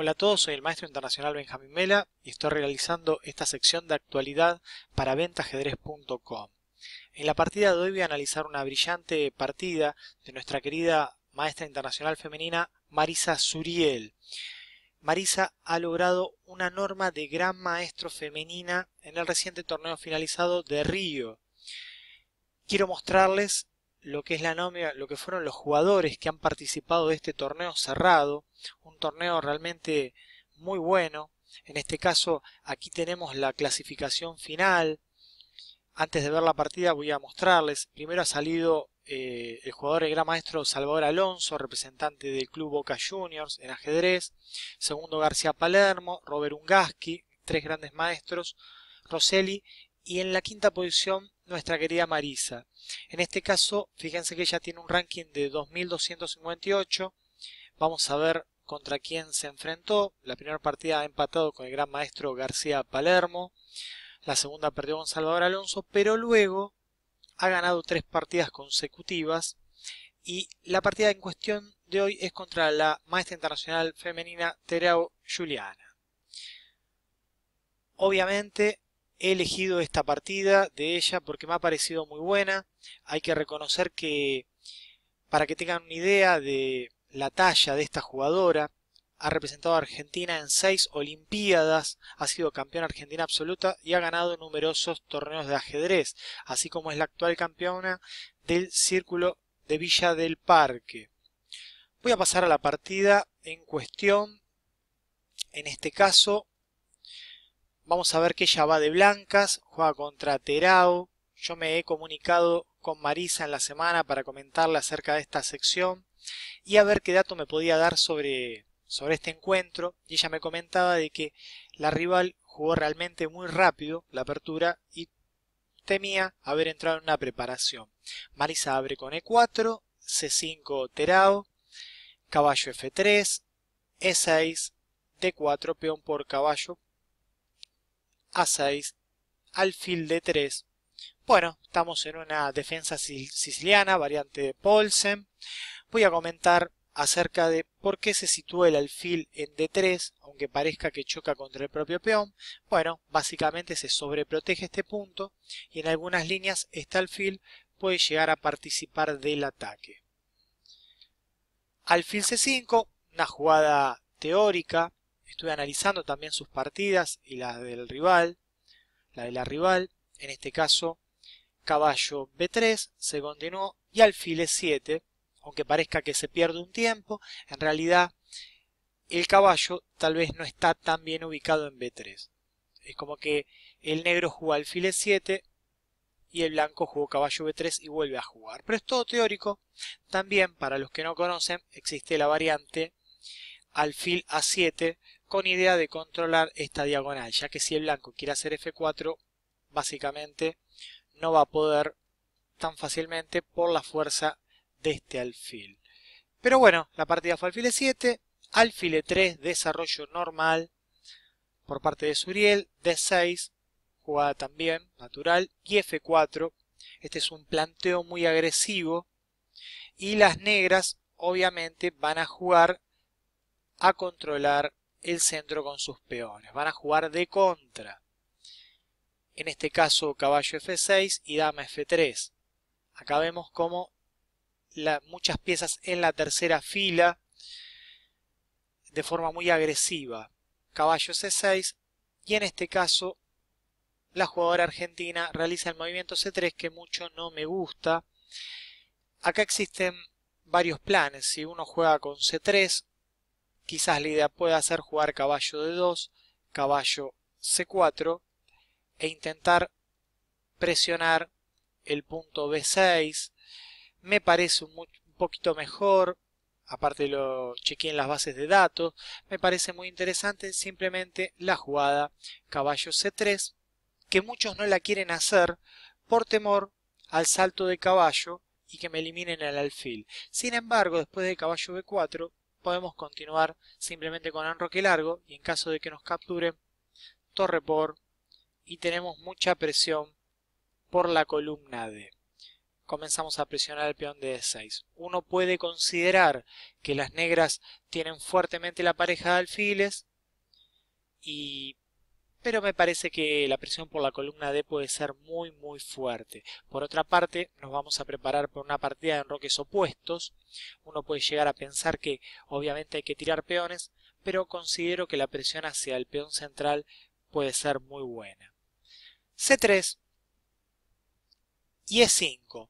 Hola a todos, soy el maestro internacional Benjamín Mela y estoy realizando esta sección de actualidad para ventajedrez.com. En la partida de hoy voy a analizar una brillante partida de nuestra querida maestra internacional femenina Marisa Suriel. Marisa ha logrado una norma de gran maestro femenina en el reciente torneo finalizado de Río. Quiero mostrarles lo que es la nómina, lo que fueron los jugadores que han participado de este torneo cerrado, un torneo realmente muy bueno. En este caso, aquí tenemos la clasificación final. Antes de ver la partida voy a mostrarles. Primero ha salido eh, el jugador el gran maestro Salvador Alonso, representante del club Boca Juniors en ajedrez. Segundo García Palermo, Robert Ungaski, tres grandes maestros, Rosselli y en la quinta posición, nuestra querida Marisa. En este caso, fíjense que ella tiene un ranking de 2258. Vamos a ver contra quién se enfrentó. La primera partida ha empatado con el gran maestro García Palermo. La segunda perdió con Salvador Alonso, pero luego ha ganado tres partidas consecutivas. Y la partida en cuestión de hoy es contra la maestra internacional femenina Terao Juliana. Obviamente He elegido esta partida de ella porque me ha parecido muy buena. Hay que reconocer que, para que tengan una idea de la talla de esta jugadora, ha representado a Argentina en seis Olimpiadas, ha sido campeona argentina absoluta y ha ganado numerosos torneos de ajedrez, así como es la actual campeona del Círculo de Villa del Parque. Voy a pasar a la partida en cuestión. En este caso Vamos a ver que ella va de blancas, juega contra Terao. Yo me he comunicado con Marisa en la semana para comentarle acerca de esta sección y a ver qué dato me podía dar sobre, sobre este encuentro. Y ella me comentaba de que la rival jugó realmente muy rápido la apertura y temía haber entrado en una preparación. Marisa abre con E4, C5 Terao, caballo F3, E6, D4, peón por caballo, a 6, alfil de 3. Bueno, estamos en una defensa siciliana, variante de Polsen. Voy a comentar acerca de por qué se sitúa el alfil en D3, aunque parezca que choca contra el propio peón. Bueno, básicamente se sobreprotege este punto y en algunas líneas este alfil puede llegar a participar del ataque. Alfil C5, una jugada teórica Estoy analizando también sus partidas y las del rival, la de la rival, en este caso caballo b3, se continuó y alfil e7, aunque parezca que se pierde un tiempo, en realidad el caballo tal vez no está tan bien ubicado en b3. Es como que el negro jugó alfil e7 y el blanco jugó caballo b3 y vuelve a jugar. Pero es todo teórico. También, para los que no conocen, existe la variante alfil a7 con idea de controlar esta diagonal, ya que si el blanco quiere hacer F4, básicamente no va a poder tan fácilmente por la fuerza de este alfil. Pero bueno, la partida fue alfil E7, alfil E3, desarrollo normal por parte de Suriel, D6, jugada también natural, y F4. Este es un planteo muy agresivo y las negras obviamente van a jugar a controlar el centro con sus peones. Van a jugar de contra. En este caso caballo f6 y dama f3. Acá vemos como muchas piezas en la tercera fila de forma muy agresiva. Caballo c6 y en este caso la jugadora argentina realiza el movimiento c3 que mucho no me gusta. Acá existen varios planes. Si uno juega con c3, Quizás la idea pueda ser jugar caballo d 2, caballo C4 e intentar presionar el punto B6. Me parece un, un poquito mejor, aparte lo chequeé en las bases de datos, me parece muy interesante simplemente la jugada caballo C3, que muchos no la quieren hacer por temor al salto de caballo y que me eliminen el alfil. Sin embargo, después de caballo B4, podemos continuar simplemente con enroque largo y en caso de que nos capture, torre por y tenemos mucha presión por la columna D. Comenzamos a presionar el peón de D6. E Uno puede considerar que las negras tienen fuertemente la pareja de alfiles y pero me parece que la presión por la columna D puede ser muy muy fuerte. Por otra parte, nos vamos a preparar por una partida de enroques opuestos. Uno puede llegar a pensar que obviamente hay que tirar peones, pero considero que la presión hacia el peón central puede ser muy buena. C3 y E5.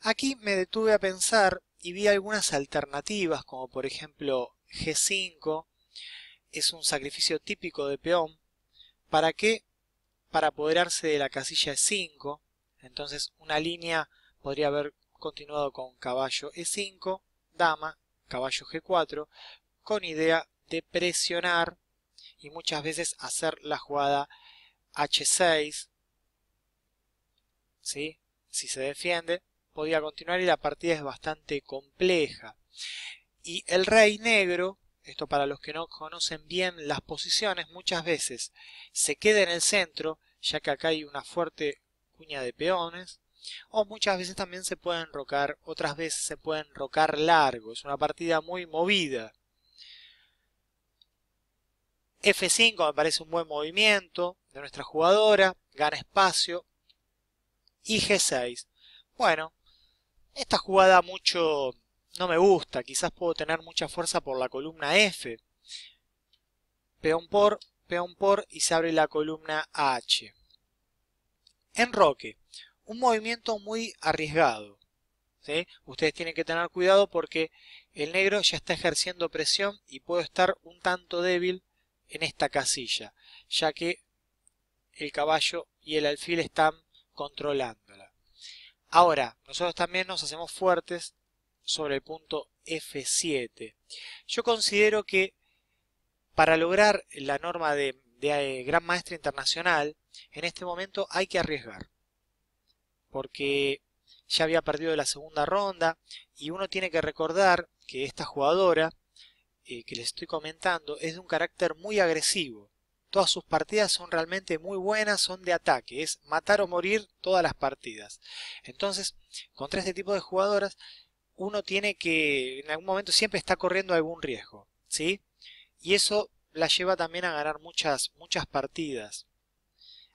Aquí me detuve a pensar y vi algunas alternativas, como por ejemplo G5, es un sacrificio típico de peón, ¿Para qué? Para apoderarse de la casilla E5. Entonces una línea podría haber continuado con caballo E5, dama, caballo G4, con idea de presionar y muchas veces hacer la jugada H6. Si se defiende, podría continuar y la partida es bastante compleja. Y el rey negro esto para los que no conocen bien las posiciones, muchas veces se queda en el centro, ya que acá hay una fuerte cuña de peones, o muchas veces también se pueden rocar, otras veces se pueden rocar largo, es una partida muy movida. F5 me parece un buen movimiento de nuestra jugadora, gana espacio, y G6. Bueno, esta jugada mucho no me gusta, quizás puedo tener mucha fuerza por la columna F. Peón por, peón por y se abre la columna H. Enroque, un movimiento muy arriesgado. ¿sí? Ustedes tienen que tener cuidado porque el negro ya está ejerciendo presión y puedo estar un tanto débil en esta casilla, ya que el caballo y el alfil están controlándola. Ahora, nosotros también nos hacemos fuertes sobre el punto F7. Yo considero que para lograr la norma de, eh, Gran Maestra Internacional, en este momento hay que arriesgar. Porque ya había perdido la segunda ronda y uno tiene que recordar que esta jugadora eh, que les estoy comentando es de un carácter muy agresivo. Todas sus partidas son realmente muy buenas, son de ataque, es matar o morir todas las partidas. Entonces, contra este tipo de jugadoras uno tiene que, en algún momento siempre está corriendo algún riesgo, ¿sí? Y eso la lleva también a ganar muchas, muchas partidas.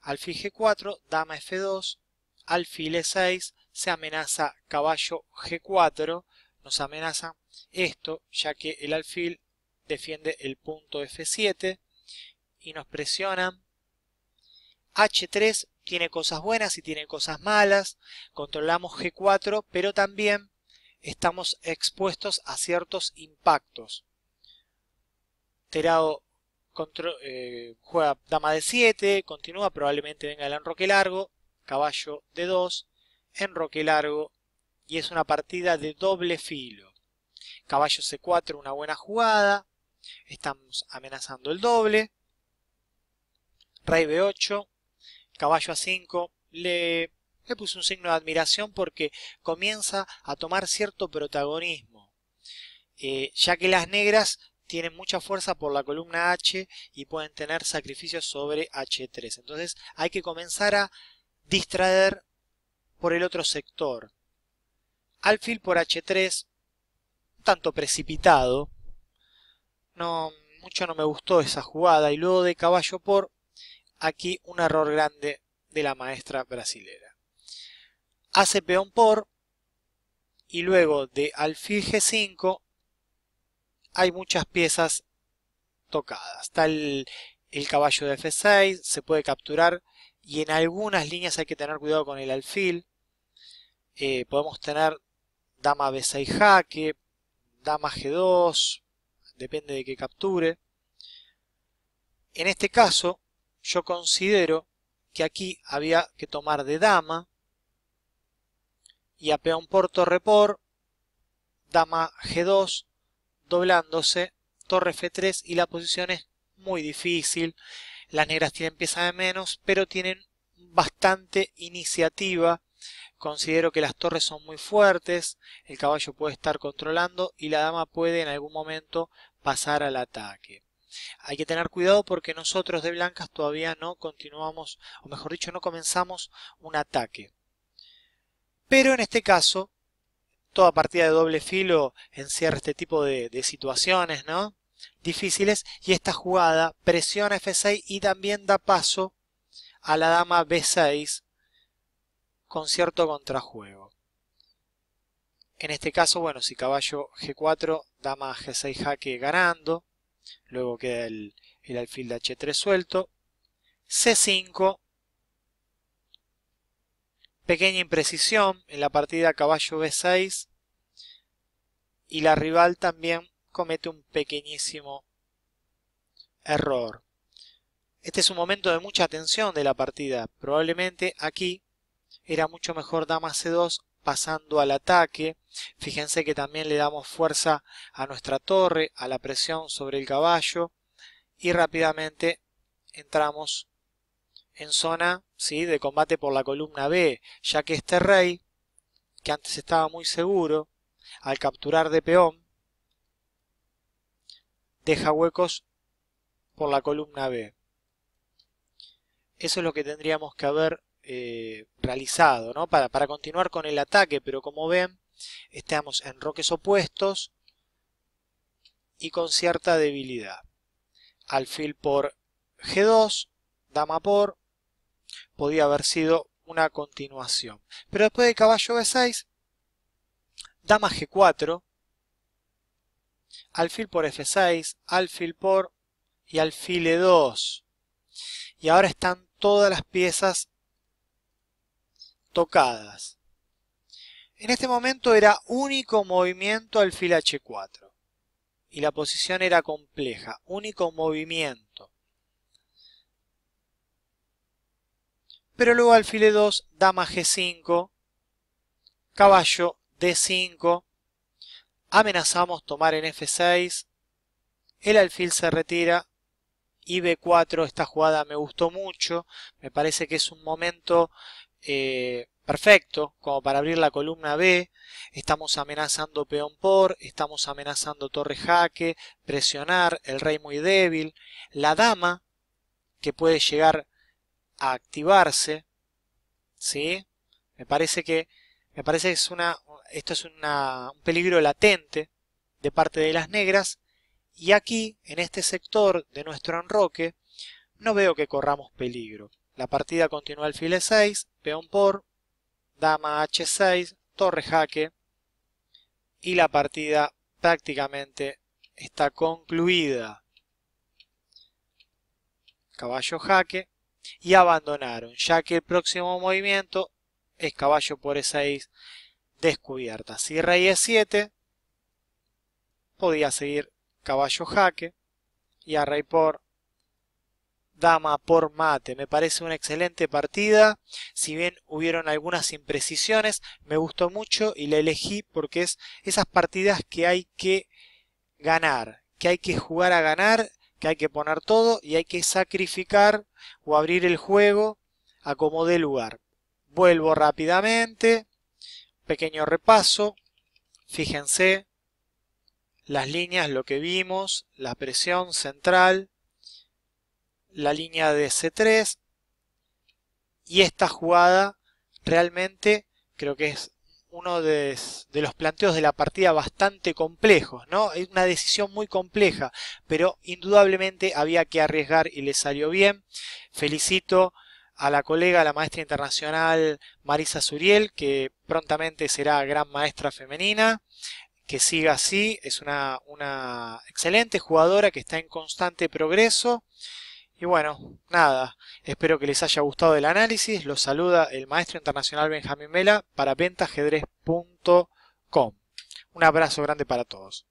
Alfil G4, dama F2, alfil E6, se amenaza caballo G4, nos amenaza esto, ya que el alfil defiende el punto F7 y nos presiona. H3 tiene cosas buenas y tiene cosas malas, controlamos G4, pero también estamos expuestos a ciertos impactos. Terao eh, juega dama de 7, continúa, probablemente venga el enroque largo, caballo de 2, enroque largo, y es una partida de doble filo. Caballo C4, una buena jugada, estamos amenazando el doble. Rey B8, caballo A5, le le puse un signo de admiración porque comienza a tomar cierto protagonismo, eh, ya que las negras tienen mucha fuerza por la columna H y pueden tener sacrificios sobre H3. Entonces hay que comenzar a distraer por el otro sector. Alfil por H3, tanto precipitado. No, mucho no me gustó esa jugada. Y luego de caballo por, aquí un error grande de la maestra brasilera hace peón por y luego de alfil g5 hay muchas piezas tocadas. Está el, caballo de f6, se puede capturar y en algunas líneas hay que tener cuidado con el alfil. Eh, podemos tener dama b6 jaque, dama g2, depende de que capture. En este caso yo considero que aquí había que tomar de dama y a peón por torre por, dama g2, doblándose, torre f3 y la posición es muy difícil. Las negras tienen pieza de menos, pero tienen bastante iniciativa. Considero que las torres son muy fuertes, el caballo puede estar controlando y la dama puede en algún momento pasar al ataque. Hay que tener cuidado porque nosotros de blancas todavía no continuamos, o mejor dicho, no comenzamos un ataque. Pero en este caso, toda partida de doble filo encierra este tipo de, situaciones, Difíciles. Y esta jugada presiona F6 y también da paso a la dama B6 con cierto contrajuego. En este caso, bueno, si caballo G4, dama G6 jaque ganando. Luego queda el, el alfil de H3 suelto. C5 pequeña imprecisión en la partida caballo b6 y la rival también comete un pequeñísimo error. Este es un momento de mucha tensión de la partida. Probablemente aquí era mucho mejor dama c2 pasando al ataque. Fíjense que también le damos fuerza a nuestra torre, a la presión sobre el caballo y rápidamente entramos en zona ¿sí? de combate por la columna B, ya que este rey, que antes estaba muy seguro, al capturar de peón, deja huecos por la columna B. Eso es lo que tendríamos que haber eh, realizado ¿no? para, para continuar con el ataque, pero como ven, estamos en roques opuestos y con cierta debilidad. Alfil por G2, dama por, podía haber sido una continuación. Pero después de caballo B6, dama G4, alfil por F6, alfil por y alfil E2. Y ahora están todas las piezas tocadas. En este momento era único movimiento alfil H4. Y la posición era compleja, único movimiento. pero luego alfil e 2 dama g5, caballo d5, amenazamos tomar en f6, el alfil se retira y b4, esta jugada me gustó mucho, me parece que es un momento eh, perfecto como para abrir la columna B, estamos amenazando peón por, estamos amenazando torre jaque, presionar, el rey muy débil, la dama que puede llegar a activarse, ¿sí? Me parece que, me parece que es una, esto es una, un peligro latente de parte de las negras y aquí, en este sector de nuestro enroque, no veo que corramos peligro. La partida continúa el file 6 peón por, dama H6, torre jaque y la partida prácticamente está concluida. Caballo jaque, y abandonaron, ya que el próximo movimiento es caballo por E6 descubierta. Si rey E7, podía seguir caballo jaque y a por dama por mate. Me parece una excelente partida. Si bien hubieron algunas imprecisiones, me gustó mucho y la elegí porque es esas partidas que hay que ganar, que hay que jugar a ganar que hay que poner todo y hay que sacrificar o abrir el juego a como dé lugar. Vuelvo rápidamente, pequeño repaso, fíjense las líneas, lo que vimos, la presión central, la línea de C3 y esta jugada realmente creo que es uno de, los planteos de la partida bastante complejos, ¿no? Es una decisión muy compleja, pero indudablemente había que arriesgar y le salió bien. Felicito a la colega, la maestra internacional Marisa Suriel, que prontamente será gran maestra femenina. Que siga así, es una excelente jugadora que está en constante progreso y bueno, nada, espero que les haya gustado el análisis. Los saluda el maestro internacional Benjamín Mela para ventajedrez.com Un abrazo grande para todos.